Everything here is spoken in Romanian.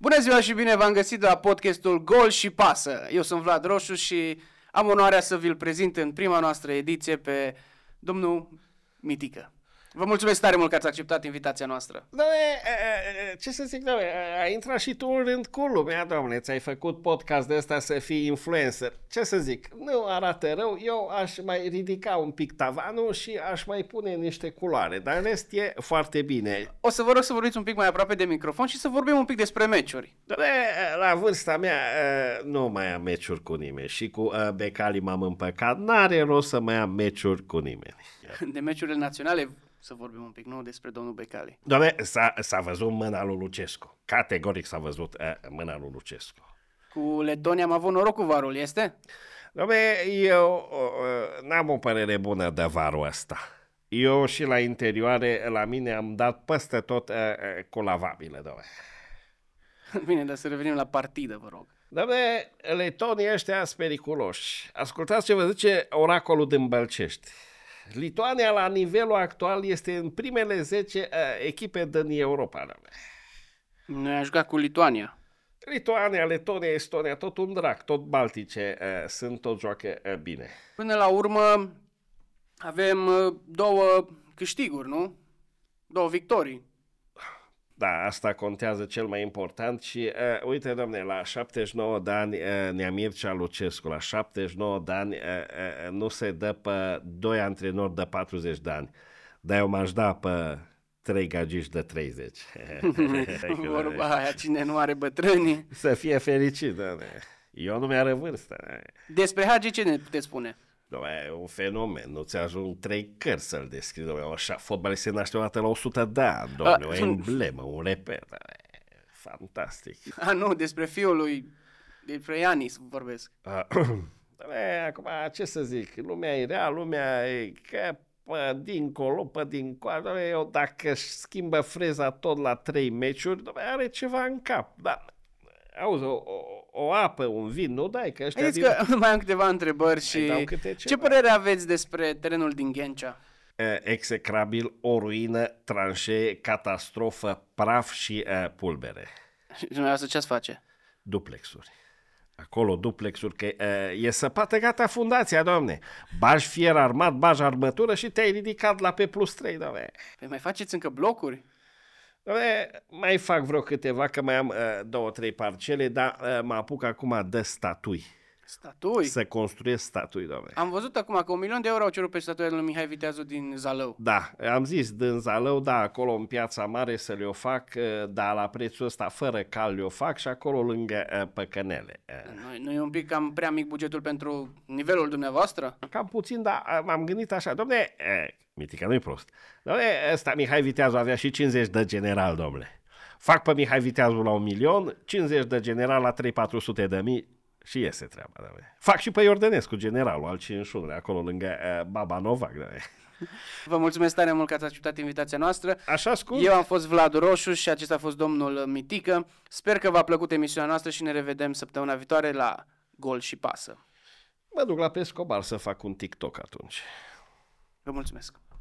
Bună ziua și bine v-am găsit la podcastul Gol și Pasă. Eu sunt Vlad Roșu și am onoarea să vi-l prezint în prima noastră ediție pe domnul Mitică. Vă mulțumesc tare mult că ați acceptat invitația noastră. Doamne, ce să zic, doamne, ai intrat și tu în rând cu lumea, doamne, ți-ai făcut podcast de ăsta să fii influencer. Ce să zic, nu arată rău, eu aș mai ridica un pic tavanul și aș mai pune niște culoare, dar în rest e foarte bine. O să vă rog să vorbiți un pic mai aproape de microfon și să vorbim un pic despre meciuri. Doamne, la vârsta mea nu mai am meciuri cu nimeni și cu Becali m-am împăcat, n-are rost să mai am meciuri cu nimeni. De meciurile naționale să vorbim un pic nou despre domnul Becali. Doamne, s-a, s-a văzut mâna lui Lucescu. Categoric s-a văzut uh, mâna lui Lucescu. Cu Letonia am avut noroc cu varul, este? Doamne, eu uh, n-am o părere bună de varul ăsta. Eu și la interioare, la mine, am dat peste tot uh, eh, uh, eh, cu lavabile, doamne. Bine, dar să revenim la partidă, vă rog. Doamne, letonii ăștia sunt periculoși. Ascultați ce vă zice oracolul din Bălcești. Lituania la nivelul actual este în primele 10 uh, echipe din Europa. Noi am jucat cu Lituania. Lituania, Letonia, Estonia, tot un drac, tot Baltice uh, sunt, tot joacă uh, bine. Până la urmă avem două câștiguri, nu? Două victorii. Da, asta contează cel mai important și uh, uite, domne, la 79 de ani uh, ne-a Mircea Lucescu, la 79 de ani uh, uh, nu se dă pe doi antrenori de 40 de ani, dar eu m-aș da pe trei gagici de 30. Vorba aia, cine nu are bătrâni. Să fie fericit, domne. Eu nu mi-ară vârstă. Despre Hagi ce ne puteți spune? Dom'le, e un fenomen, nu-ți ajuns trei cărți să-l descrii, dom'le, așa, fotbal este naște la 100 de ani, dom'le, o emblemă, un reper, fantastic. A, nu, despre fiul lui, despre Ianis vorbesc. A, dom'le, acum, ce să zic, lumea e rea, lumea e că pă dincolo, pe dincoară, eu dacă schimbă freza tot la trei meciuri, dom'le, are ceva în cap, dar, auzi, o, o o apă, un vin, nu dai, că ăștia... Din... că mai am câteva întrebări și ce părere aveți despre terenul din Ghencea? Execrabil, o ruină, tranșee, catastrofă, praf și uh, pulbere. Și noi ce ați face? Duplexuri. Acolo duplexuri, că uh, e săpată gata fundația, doamne. Bași fier armat, bași armătură și te-ai ridicat la pe plus 3, doamne. Păi mai faceți încă blocuri? Mai fac vreo câteva, că mai am uh, două, trei parcele, dar uh, mă apuc acum de statui. Statui? Să construiesc statui, doamne. Am văzut acum că un milion de euro au cerut pe statuia lui Mihai Viteazu din Zalău. Da, am zis, din Zalău, da, acolo în piața mare să le-o fac, eh, dar la prețul ăsta fără cal le-o fac și acolo lângă eh, păcănele. Eh. Nu, e un pic cam prea mic bugetul pentru nivelul dumneavoastră? Cam puțin, dar m-am gândit așa, domne, Mitica nu-i prost. Domne, ăsta Mihai Viteazu avea și 50 de general, domnule. Fac pe Mihai Viteazul la un milion, 50 de general la 3-400 de mii, și iese treaba, da, Fac și pe Iordănescu, generalul al 51 acolo lângă uh, Baba Novac, da, Vă mulțumesc tare mult că ați acceptat invitația noastră. Așa scurt. Eu am fost Vlad Roșu și acesta a fost domnul Mitică. Sper că v-a plăcut emisiunea noastră și ne revedem săptămâna viitoare la Gol și Pasă. Mă duc la Pescobar să fac un TikTok atunci. Vă mulțumesc.